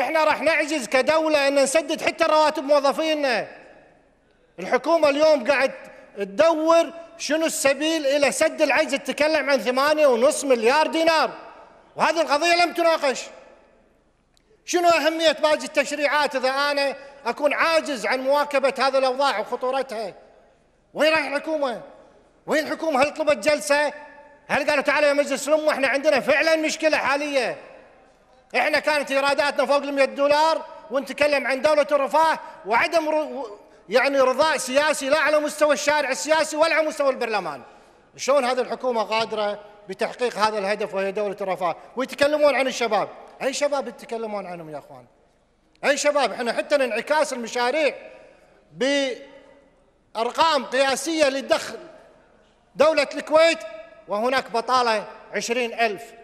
احنا راح نعجز كدولة ان نسدد حتى رواتب موظفينا الحكومة اليوم قاعد تدور شنو السبيل الى سد العجز تتكلم عن ثمانية ونص مليار دينار وهذه القضية لم تناقش شنو أهمية باقي التشريعات إذا أنا أكون عاجز عن مواكبة هذه الأوضاع وخطورتها وين رايح الحكومة؟ وين الحكومة؟ هل طلبت جلسة؟ هل قالوا تعالوا يا مجلس الأمة احنا عندنا فعلا مشكلة حالية احنا كانت ايراداتنا فوق ال 100 دولار ونتكلم عن دولة الرفاه وعدم رو يعني رضاء سياسي لا على مستوى الشارع السياسي ولا على مستوى البرلمان. شلون هذه الحكومة قادرة بتحقيق هذا الهدف وهي دولة الرفاه ويتكلمون عن الشباب، اي شباب يتكلمون عنهم يا اخوان؟ اي شباب احنا حتى انعكاس المشاريع بارقام قياسية للدخل دولة الكويت وهناك بطالة 20000